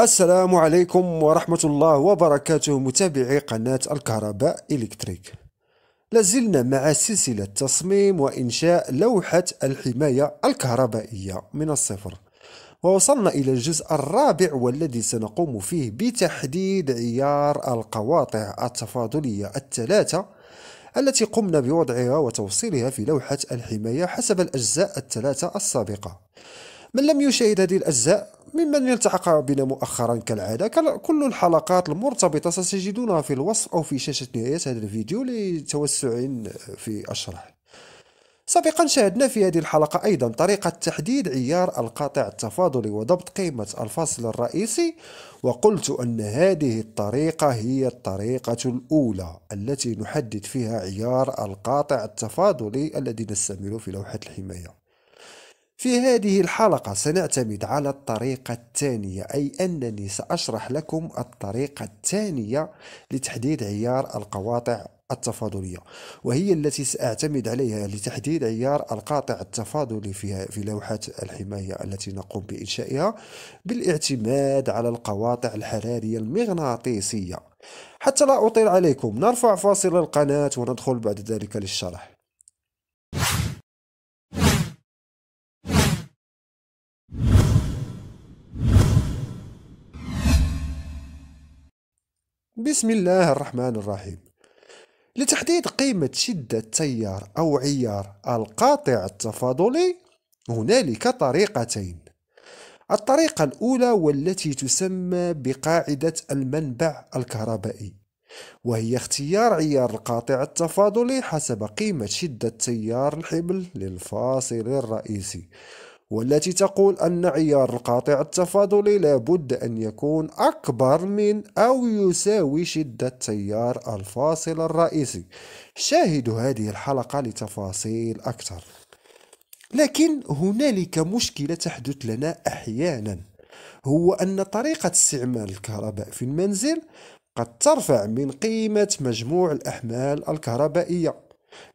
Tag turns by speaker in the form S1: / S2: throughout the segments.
S1: السلام عليكم ورحمة الله وبركاته متابعي قناة الكهرباء إلكتريك لازلنا مع سلسلة تصميم وإنشاء لوحة الحماية الكهربائية من الصفر ووصلنا إلى الجزء الرابع والذي سنقوم فيه بتحديد عيار القواطع التفاضلية الثلاثة التي قمنا بوضعها وتوصيلها في لوحة الحماية حسب الأجزاء الثلاثة السابقة من لم يشاهد هذه الأجزاء ممن يلتحق بنا مؤخرا كالعادة كل الحلقات المرتبطة ستجدونها في الوصف أو في شاشة نهاية هذا الفيديو لتوسع في الشرح سابقا شاهدنا في هذه الحلقة أيضا طريقة تحديد عيار القاطع التفاضلي وضبط قيمة الفاصل الرئيسي وقلت أن هذه الطريقة هي الطريقة الأولى التي نحدد فيها عيار القاطع التفاضلي الذي نستعمله في لوحة الحماية في هذه الحلقة سنعتمد على الطريقة الثانية أي أنني سأشرح لكم الطريقة الثانية لتحديد عيار القواطع التفاضلية وهي التي سأعتمد عليها لتحديد عيار القاطع التفاضلي فيها في لوحة الحماية التي نقوم بإنشائها بالاعتماد على القواطع الحرارية المغناطيسية حتى لا أطيل عليكم نرفع فاصل القناة وندخل بعد ذلك للشرح بسم الله الرحمن الرحيم لتحديد قيمة شدة تيار أو عيار القاطع التفاضلي هنالك طريقتين الطريقة الأولى والتي تسمى بقاعدة المنبع الكهربائي وهي اختيار عيار القاطع التفاضلي حسب قيمة شدة تيار الحبل للفاصل الرئيسي والتي تقول أن عيار القاطع التفاضلي لابد أن يكون أكبر من أو يساوي شدة تيار الفاصل الرئيسي شاهدوا هذه الحلقة لتفاصيل أكثر لكن هنالك مشكلة تحدث لنا أحيانا هو أن طريقة استعمال الكهرباء في المنزل قد ترفع من قيمة مجموع الأحمال الكهربائية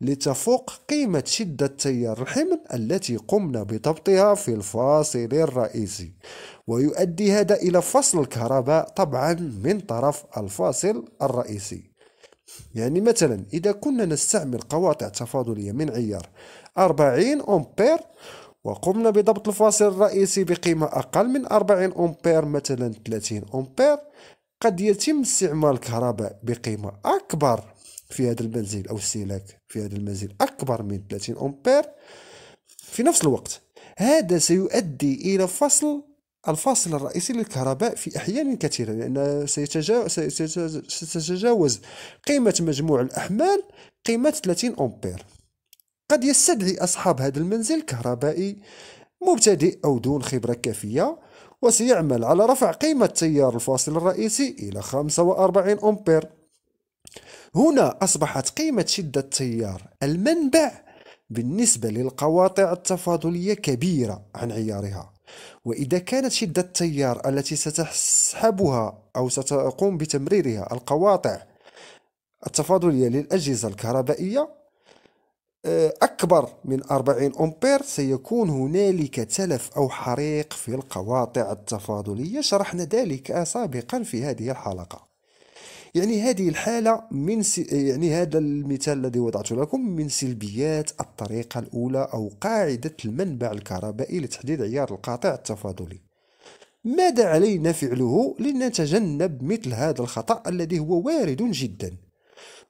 S1: لتفوق قيمة شدة تيار الحمل التي قمنا بضبطها في الفاصل الرئيسي ويؤدي هذا إلى فصل الكهرباء طبعا من طرف الفاصل الرئيسي يعني مثلا إذا كنا نستعمل قواطع تفاضلية من عيار 40 أمبير وقمنا بضبط الفاصل الرئيسي بقيمة أقل من 40 أمبير مثلا 30 أمبير قد يتم استعمال الكهرباء بقيمة أكبر في هذا المنزل او السلك في هذا المنزل اكبر من 30 امبير في نفس الوقت هذا سيؤدي الى فصل الفاصل الرئيسي للكهرباء في أحيان كثيرة لأن ستتجاوز قيمة مجموع الأحمال قيمة 30 أمبير قد يستدعي أصحاب هذا المنزل كهربائي مبتدئ أو دون خبرة كافية وسيعمل على رفع قيمة تيار الفاصل الرئيسي إلى 45 أمبير هنا أصبحت قيمة شدة تيار المنبع بالنسبة للقواطع التفاضلية كبيرة عن عيارها وإذا كانت شدة التيار التي ستسحبها أو ستقوم بتمريرها القواطع التفاضلية للأجهزة الكهربائية آه، أكبر من 40 أمبير سيكون هنالك تلف أو حريق في القواطع التفاضلية شرحنا ذلك سابقا في هذه الحلقة يعني هذه الحالة من س... يعني هذا المثال الذي وضعته لكم من سلبيات الطريقة الأولى أو قاعدة المنبع الكهربائي لتحديد عيار القاطع التفاضلي ماذا علينا فعله لنتجنب مثل هذا الخطأ الذي هو وارد جدا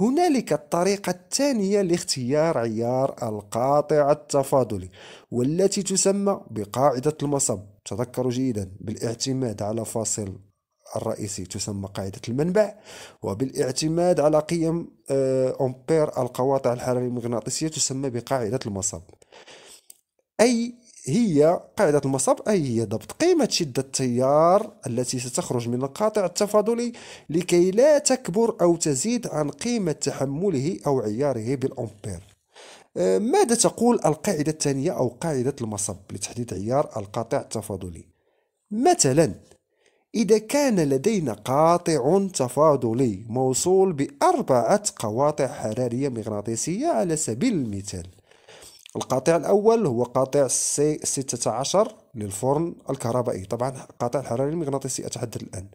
S1: هنالك الطريقة الثانية لاختيار عيار القاطع التفاضلي والتي تسمى بقاعدة المصب تذكروا جيدا بالاعتماد على فاصل الرئيسي تسمى قاعدة المنبع وبالاعتماد على قيم آه، أمبير القواطع الحرارية المغناطيسية تسمى بقاعدة المصب أي هي قاعدة المصب أي هي ضبط قيمة شدة التيار التي ستخرج من القاطع التفاضلي لكي لا تكبر أو تزيد عن قيمة تحمله أو عياره بالأمبير آه، ماذا تقول القاعدة الثانية أو قاعدة المصب لتحديد عيار القاطع التفاضلي مثلا إذا كان لدينا قاطع تفاضلي موصول بأربعة قواطع حرارية مغناطيسية على سبيل المثال القاطع الأول هو قاطع سي 16 للفرن الكهربائي طبعا قاطع حراري مغناطيسي أتحدث الآن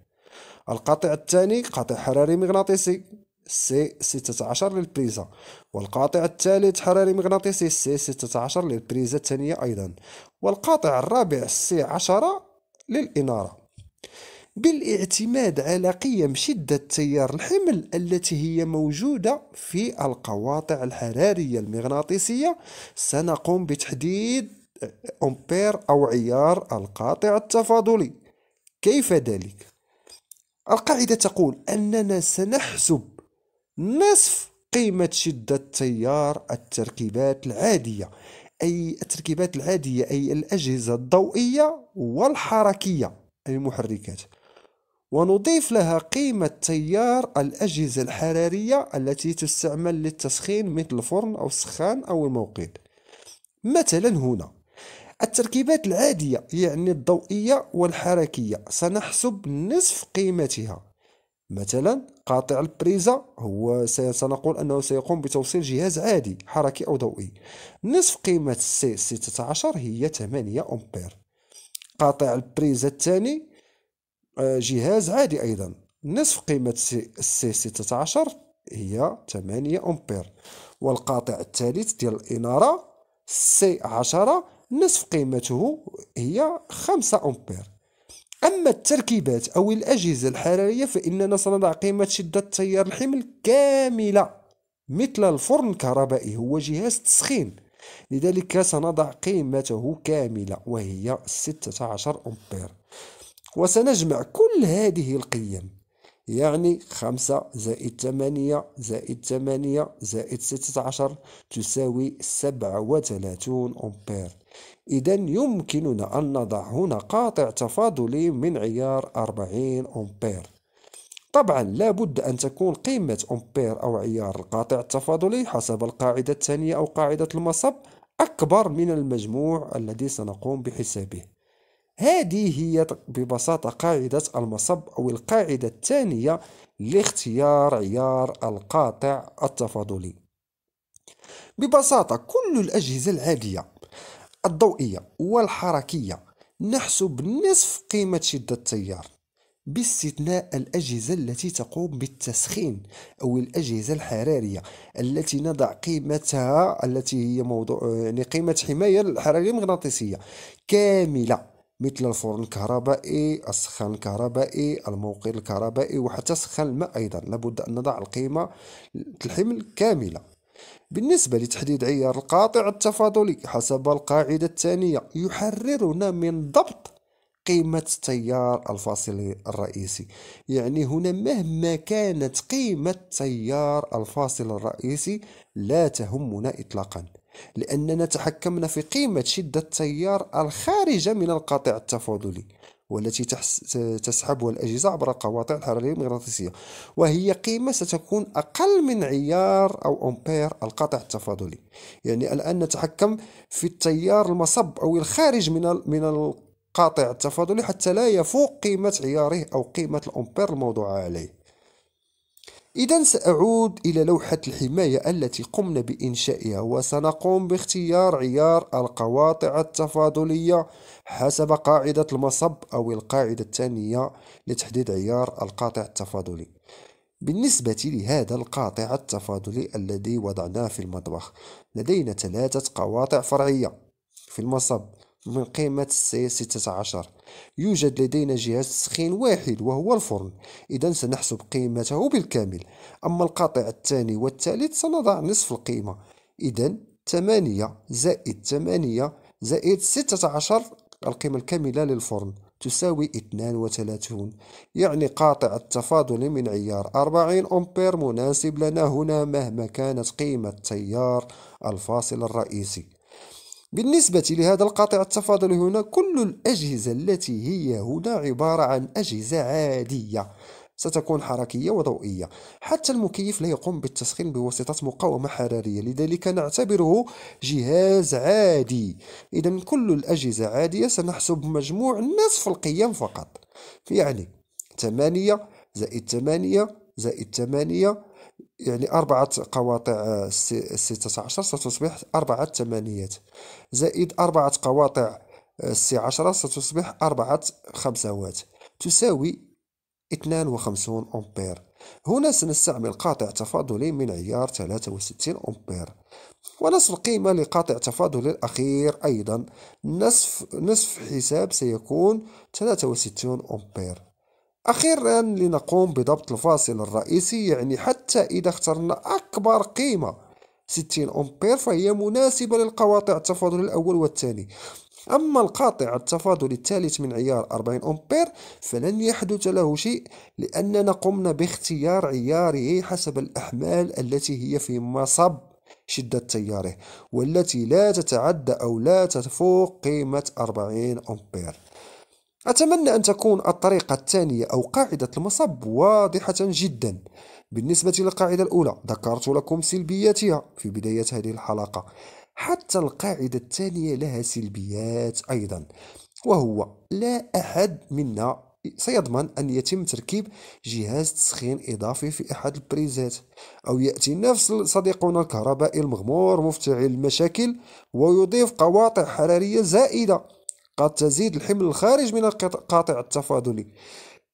S1: القاطع الثاني قاطع حراري مغناطيسي سي 16 للبريزة والقاطع الثالث حراري مغناطيسي سي 16 للبريزة الثانية أيضا والقاطع الرابع سي 10 للإنارة بالاعتماد على قيم شدة تيار الحمل التي هي موجودة في القواطع الحرارية المغناطيسية سنقوم بتحديد أمبير أو عيار القاطع التفاضلي كيف ذلك؟ القاعدة تقول أننا سنحسب نصف قيمة شدة تيار التركيبات العادية أي التركيبات العادية أي الأجهزة الضوئية والحركية المحركات ونضيف لها قيمة تيار الأجهزة الحرارية التي تستعمل للتسخين مثل الفرن أو السخان أو الموقد مثلا هنا التركيبات العادية يعني الضوئية والحركية سنحسب نصف قيمتها مثلا قاطع البريزة هو سنقول أنه سيقوم بتوصيل جهاز عادي حركي أو ضوئي نصف قيمة سي 16 هي 8 أمبير قاطع البريزة الثاني آه، جهاز عادي أيضا نصف قيمة السي 16 هي 8 أمبير والقاطع الثالث ديال الإنارة سي 10 نصف قيمته هي 5 أمبير أما التركيبات أو الأجهزة الحرارية فإننا سنضع قيمة شدة تيار الحمل كاملة مثل الفرن الكهربائي هو جهاز تسخين لذلك سنضع قيمته كاملة وهي 16 أمبير وسنجمع كل هذه القيم يعني خمسة زائد ثمانية زائد ثمانية زائد ستة عشر تساوي سبعة وثلاثون أمبير إذا يمكننا أن نضع هنا قاطع تفاضلي من عيار أربعين أمبير طبعا لابد أن تكون قيمة أمبير أو عيار القاطع التفاضلي حسب القاعدة الثانية أو قاعدة المصب أكبر من المجموع الذي سنقوم بحسابه هذه هي ببساطة قاعدة المصب أو القاعدة الثانية لاختيار عيار القاطع التفاضلي ببساطة كل الأجهزة العادية الضوئية والحركية نحسب نصف قيمة شدة التيار باستثناء الأجهزة التي تقوم بالتسخين أو الأجهزة الحرارية التي نضع قيمتها التي هي موضوع يعني قيمة حماية الحرارية المغناطيسية كاملة مثل الفرن الكهربائي السخان الكهربائي الموقد الكهربائي وحتى سخان الماء أيضا لابد أن نضع القيمة الحمل كاملة بالنسبة لتحديد عيار القاطع التفاضلي حسب القاعدة الثانية يحررنا من ضبط قيمة التيار الفاصلي الرئيسي يعني هنا مهما كانت قيمة التيار الفاصل الرئيسي لا تهمنا إطلاقاً لأننا تحكمنا في قيمة شدة التيار الخارجة من القاطع التفاضلي والتي تسحبها الأجهزة عبر القواطع الحرارية المغناطيسية وهي قيمة ستكون أقل من عيار أو أمبير القاطع التفاضلي يعني الآن نتحكم في التيار المصب أو الخارج من من القاطع التفاضلي حتى لا يفوق قيمة عياره أو قيمة الأمبير الموضوعة عليه إذا سأعود إلى لوحة الحماية التي قمنا بإنشائها وسنقوم باختيار عيار القواطع التفاضلية حسب قاعدة المصب أو القاعدة الثانية لتحديد عيار القاطع التفاضلي بالنسبة لهذا القاطع التفاضلي الذي وضعناه في المطبخ لدينا ثلاثة قواطع فرعية في المصب من قيمة سي 16 يوجد لدينا جهاز تسخين واحد وهو الفرن إذا سنحسب قيمته بالكامل أما القاطع الثاني والثالث سنضع نصف القيمة إذا 8 زائد 8 زائد 16 القيمة الكاملة للفرن تساوي 32 يعني قاطع التفاضل من عيار 40 أمبير مناسب لنا هنا مهما كانت قيمة تيار الفاصل الرئيسي بالنسبة لهذا القاطع التفاضل هنا كل الأجهزة التي هي هنا عبارة عن أجهزة عادية ستكون حركية وضوئية حتى المكيف لا يقوم بالتسخين بواسطة مقاومة حرارية لذلك نعتبره جهاز عادي إذا كل الأجهزة عادية سنحسب مجموع نصف القيم فقط يعني 8 زائد 8 زائد 8 يعني أربعة قواطع تسعة آه، عشر ستصبح أربعة ثمانيات زائد أربعة قواطع آه، سي عشرة ستصبح أربعة خمسوات تساوي اثنان وخمسون أمبير هنا سنستعمل قاطع تفاضلي من عيار وستين أمبير ونصف القيمة لقاطع تفاضلي الأخير أيضا نصف, نصف حساب سيكون وستون أمبير أخيرا لنقوم بضبط الفاصل الرئيسي يعني حتى إذا اخترنا أكبر قيمة 60 أمبير فهي مناسبة للقواطع التفاضل الأول والثاني أما القاطع التفاضل الثالث من عيار 40 أمبير فلن يحدث له شيء لأننا قمنا باختيار عياره حسب الأحمال التي هي في مصب شدة تياره والتي لا تتعدى أو لا تفوق قيمة 40 أمبير أتمنى أن تكون الطريقة الثانية أو قاعدة المصب واضحة جدا بالنسبة للقاعدة الأولى ذكرت لكم سلبياتها في بداية هذه الحلقة حتى القاعدة الثانية لها سلبيات أيضا وهو لا أحد منا سيضمن أن يتم تركيب جهاز تسخين إضافي في أحد البريزات أو يأتي نفس صديقنا الكهربائي المغمور مفتعل المشاكل ويضيف قواطع حرارية زائدة قد تزيد الحمل الخارج من القاطع التفاضلي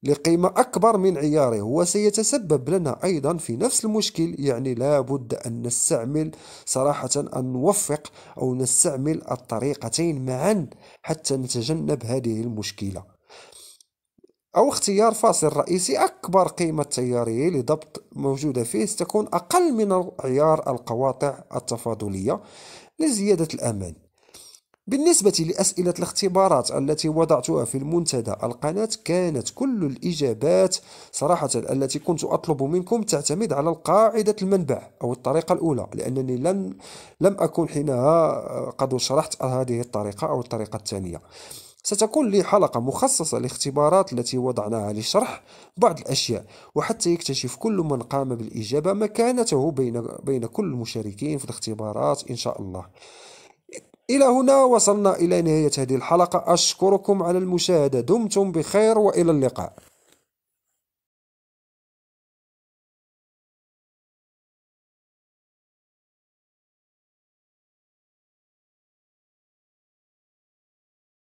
S1: لقيمة أكبر من عياره وسيتسبب لنا أيضا في نفس المشكل يعني لا بد أن نستعمل صراحة أن نوفق أو نستعمل الطريقتين معا حتى نتجنب هذه المشكلة أو اختيار فاصل رئيسي أكبر قيمة تيارية لضبط موجودة فيه ستكون أقل من عيار القواطع التفاضلية لزيادة الأمان بالنسبة لأسئلة الاختبارات التي وضعتها في المنتدى القناة كانت كل الإجابات صراحة التي كنت أطلب منكم تعتمد على القاعدة المنبع أو الطريقة الأولى لأنني لم لم أكن حينها قد شرحت هذه الطريقة أو الطريقة الثانية ستكون لي حلقة مخصصة لاختبارات التي وضعناها لشرح بعض الأشياء وحتى يكتشف كل من قام بالإجابة مكانته بين بين كل المشاركين في الاختبارات إن شاء الله إلى هنا وصلنا إلى نهاية هذه الحلقة أشكركم على المشاهدة دمتم بخير وإلى اللقاء